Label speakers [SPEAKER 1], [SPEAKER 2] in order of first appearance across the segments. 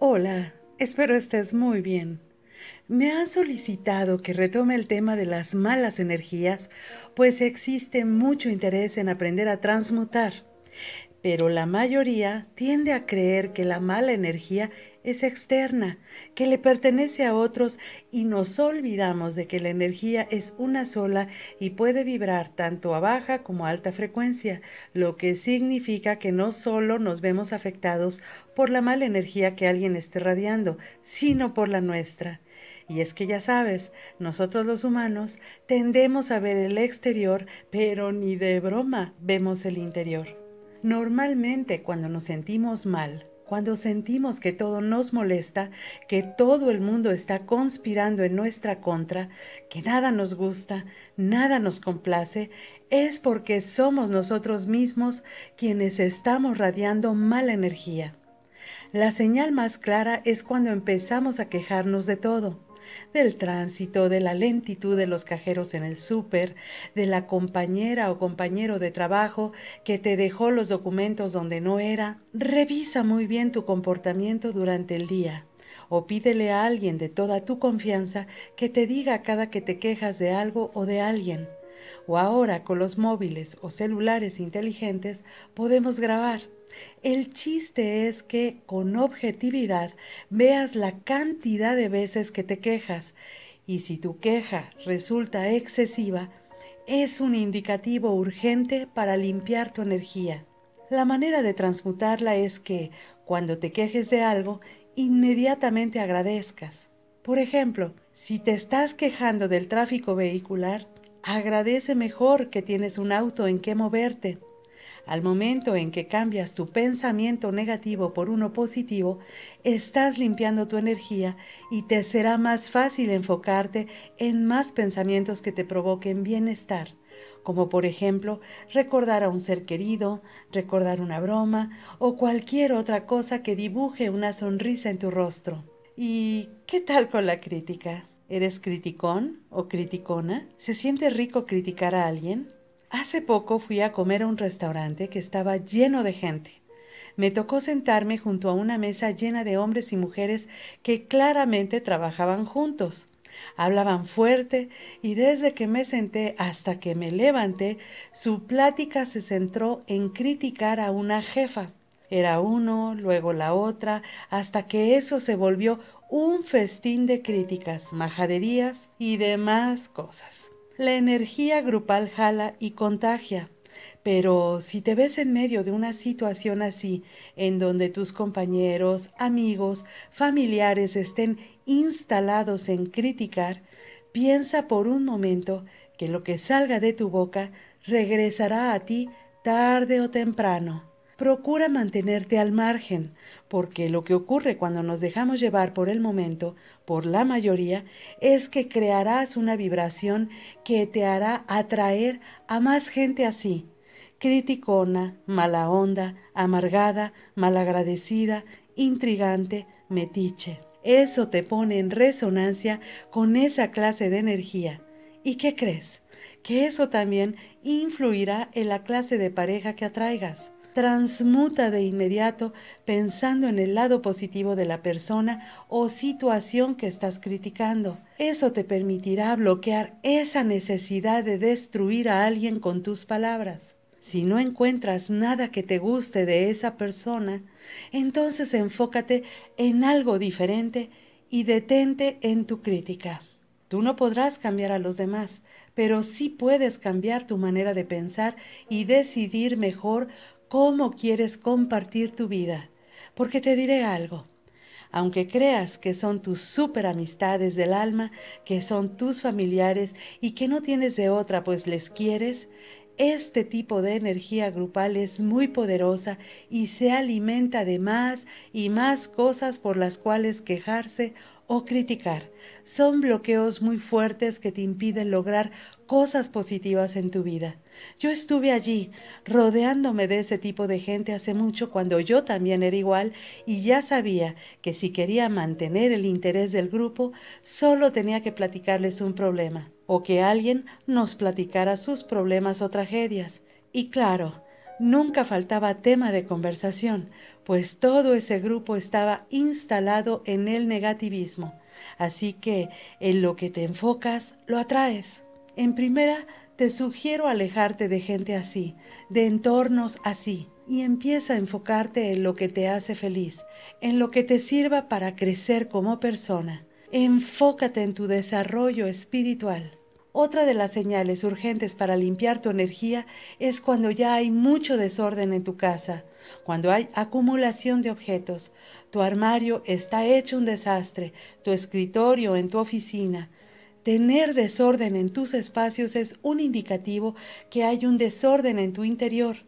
[SPEAKER 1] Hola, espero estés muy bien. Me han solicitado que retome el tema de las malas energías, pues existe mucho interés en aprender a transmutar pero la mayoría tiende a creer que la mala energía es externa, que le pertenece a otros y nos olvidamos de que la energía es una sola y puede vibrar tanto a baja como a alta frecuencia, lo que significa que no solo nos vemos afectados por la mala energía que alguien esté radiando, sino por la nuestra. Y es que ya sabes, nosotros los humanos tendemos a ver el exterior, pero ni de broma vemos el interior. Normalmente cuando nos sentimos mal, cuando sentimos que todo nos molesta, que todo el mundo está conspirando en nuestra contra, que nada nos gusta, nada nos complace, es porque somos nosotros mismos quienes estamos radiando mala energía. La señal más clara es cuando empezamos a quejarnos de todo del tránsito, de la lentitud de los cajeros en el súper, de la compañera o compañero de trabajo que te dejó los documentos donde no era. Revisa muy bien tu comportamiento durante el día o pídele a alguien de toda tu confianza que te diga cada que te quejas de algo o de alguien. O ahora con los móviles o celulares inteligentes podemos grabar. El chiste es que con objetividad veas la cantidad de veces que te quejas y si tu queja resulta excesiva, es un indicativo urgente para limpiar tu energía. La manera de transmutarla es que, cuando te quejes de algo, inmediatamente agradezcas. Por ejemplo, si te estás quejando del tráfico vehicular, Agradece mejor que tienes un auto en que moverte. Al momento en que cambias tu pensamiento negativo por uno positivo, estás limpiando tu energía y te será más fácil enfocarte en más pensamientos que te provoquen bienestar, como por ejemplo recordar a un ser querido, recordar una broma o cualquier otra cosa que dibuje una sonrisa en tu rostro. ¿Y qué tal con la crítica? ¿Eres criticón o criticona? ¿Se siente rico criticar a alguien? Hace poco fui a comer a un restaurante que estaba lleno de gente. Me tocó sentarme junto a una mesa llena de hombres y mujeres que claramente trabajaban juntos. Hablaban fuerte y desde que me senté hasta que me levanté, su plática se centró en criticar a una jefa. Era uno, luego la otra, hasta que eso se volvió un festín de críticas, majaderías y demás cosas. La energía grupal jala y contagia, pero si te ves en medio de una situación así, en donde tus compañeros, amigos, familiares estén instalados en criticar, piensa por un momento que lo que salga de tu boca regresará a ti tarde o temprano. Procura mantenerte al margen, porque lo que ocurre cuando nos dejamos llevar por el momento, por la mayoría, es que crearás una vibración que te hará atraer a más gente así, criticona, mala onda, amargada, malagradecida, intrigante, metiche. Eso te pone en resonancia con esa clase de energía. ¿Y qué crees? Que eso también influirá en la clase de pareja que atraigas transmuta de inmediato pensando en el lado positivo de la persona o situación que estás criticando. Eso te permitirá bloquear esa necesidad de destruir a alguien con tus palabras. Si no encuentras nada que te guste de esa persona, entonces enfócate en algo diferente y detente en tu crítica. Tú no podrás cambiar a los demás, pero sí puedes cambiar tu manera de pensar y decidir mejor cómo quieres compartir tu vida, porque te diré algo. Aunque creas que son tus super amistades del alma, que son tus familiares y que no tienes de otra pues les quieres, este tipo de energía grupal es muy poderosa y se alimenta de más y más cosas por las cuales quejarse o criticar. Son bloqueos muy fuertes que te impiden lograr cosas positivas en tu vida. Yo estuve allí, rodeándome de ese tipo de gente hace mucho cuando yo también era igual y ya sabía que si quería mantener el interés del grupo, solo tenía que platicarles un problema o que alguien nos platicara sus problemas o tragedias. Y claro, nunca faltaba tema de conversación, pues todo ese grupo estaba instalado en el negativismo. Así que en lo que te enfocas, lo atraes. En primera, te sugiero alejarte de gente así, de entornos así, y empieza a enfocarte en lo que te hace feliz, en lo que te sirva para crecer como persona. Enfócate en tu desarrollo espiritual. Otra de las señales urgentes para limpiar tu energía es cuando ya hay mucho desorden en tu casa, cuando hay acumulación de objetos. Tu armario está hecho un desastre, tu escritorio en tu oficina, Tener desorden en tus espacios es un indicativo que hay un desorden en tu interior.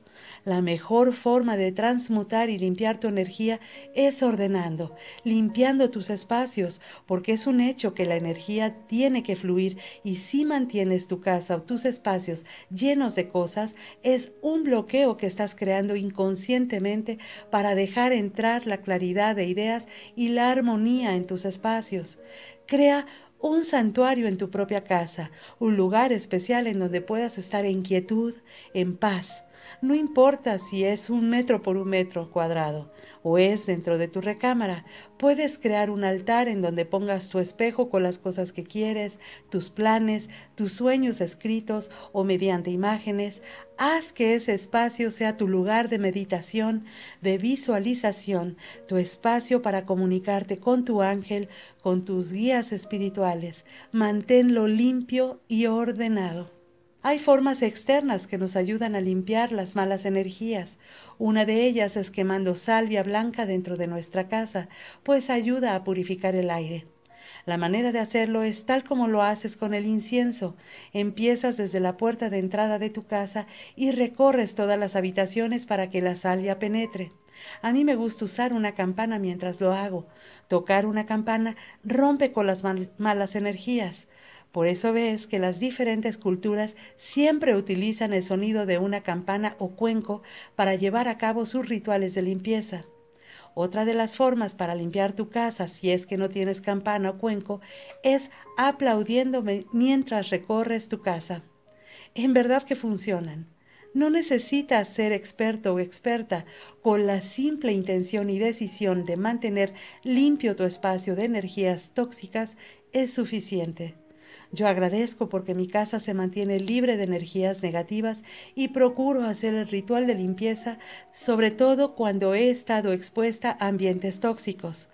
[SPEAKER 1] La mejor forma de transmutar y limpiar tu energía es ordenando, limpiando tus espacios, porque es un hecho que la energía tiene que fluir y si mantienes tu casa o tus espacios llenos de cosas, es un bloqueo que estás creando inconscientemente para dejar entrar la claridad de ideas y la armonía en tus espacios. Crea un santuario en tu propia casa, un lugar especial en donde puedas estar en quietud, en paz, no importa si es un metro por un metro cuadrado o es dentro de tu recámara, puedes crear un altar en donde pongas tu espejo con las cosas que quieres, tus planes, tus sueños escritos o mediante imágenes. Haz que ese espacio sea tu lugar de meditación, de visualización, tu espacio para comunicarte con tu ángel, con tus guías espirituales. Manténlo limpio y ordenado. Hay formas externas que nos ayudan a limpiar las malas energías. Una de ellas es quemando salvia blanca dentro de nuestra casa, pues ayuda a purificar el aire. La manera de hacerlo es tal como lo haces con el incienso. Empiezas desde la puerta de entrada de tu casa y recorres todas las habitaciones para que la salvia penetre. A mí me gusta usar una campana mientras lo hago. Tocar una campana rompe con las malas energías. Por eso ves que las diferentes culturas siempre utilizan el sonido de una campana o cuenco para llevar a cabo sus rituales de limpieza. Otra de las formas para limpiar tu casa, si es que no tienes campana o cuenco, es aplaudiéndome mientras recorres tu casa. En verdad que funcionan. No necesitas ser experto o experta con la simple intención y decisión de mantener limpio tu espacio de energías tóxicas es suficiente. Yo agradezco porque mi casa se mantiene libre de energías negativas y procuro hacer el ritual de limpieza, sobre todo cuando he estado expuesta a ambientes tóxicos.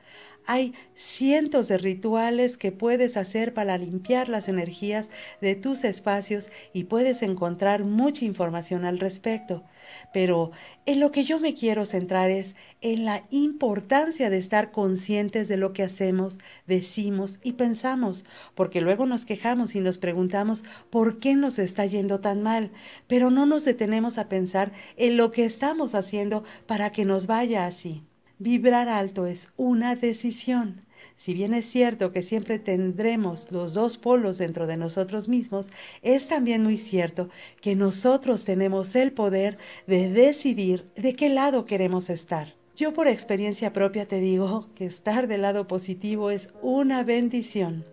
[SPEAKER 1] Hay cientos de rituales que puedes hacer para limpiar las energías de tus espacios y puedes encontrar mucha información al respecto. Pero en lo que yo me quiero centrar es en la importancia de estar conscientes de lo que hacemos, decimos y pensamos, porque luego nos quejamos y nos preguntamos por qué nos está yendo tan mal, pero no nos detenemos a pensar en lo que estamos haciendo para que nos vaya así. Vibrar alto es una decisión. Si bien es cierto que siempre tendremos los dos polos dentro de nosotros mismos, es también muy cierto que nosotros tenemos el poder de decidir de qué lado queremos estar. Yo por experiencia propia te digo que estar del lado positivo es una bendición.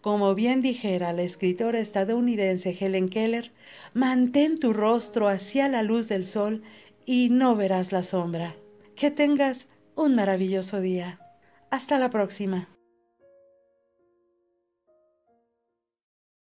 [SPEAKER 1] Como bien dijera la escritora estadounidense Helen Keller, mantén tu rostro hacia la luz del sol y no verás la sombra. Que tengas un maravilloso día. Hasta la próxima.